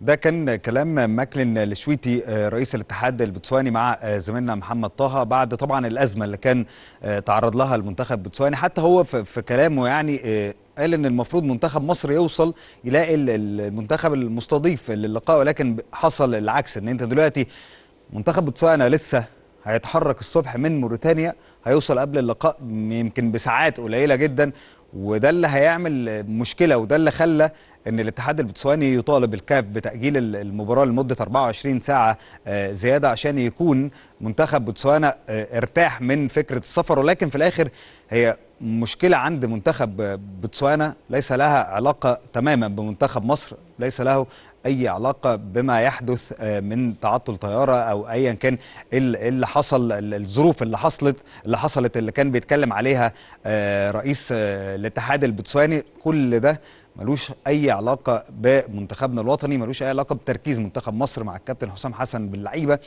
ده كان كلام ماكلن الشويتي آه، رئيس الاتحاد البوتسواني مع آه، زميلنا محمد طه بعد طبعا الازمه اللي كان آه، تعرض لها المنتخب البوتسواني حتى هو في كلامه يعني قال ان المفروض منتخب مصر يوصل يلاقي المنتخب المستضيف للقاء ولكن حصل العكس ان انت دلوقتي منتخب بوتسوانا لسه هيتحرك الصبح من موريتانيا هيوصل قبل اللقاء يمكن بساعات قليله جدا وده اللي هيعمل مشكله وده اللي خلى ان الاتحاد البوتسواني يطالب الكاف بتاجيل المباراه لمده 24 ساعه آه، زياده عشان يكون منتخب بوتسوانا آه، ارتاح من فكره السفر ولكن في الاخر هي مشكله عند منتخب بوتسوانا ليس لها علاقه تماما بمنتخب مصر ليس له اي علاقه بما يحدث آه، من تعطل طياره او ايا كان اللي حصل الظروف اللي حصلت اللي حصلت اللي كان بيتكلم عليها رئيس الاتحاد البوتسواني كل ده ملوش اي علاقه بمنتخبنا الوطني ملوش اي علاقه بتركيز منتخب مصر مع الكابتن حسام حسن باللعيبه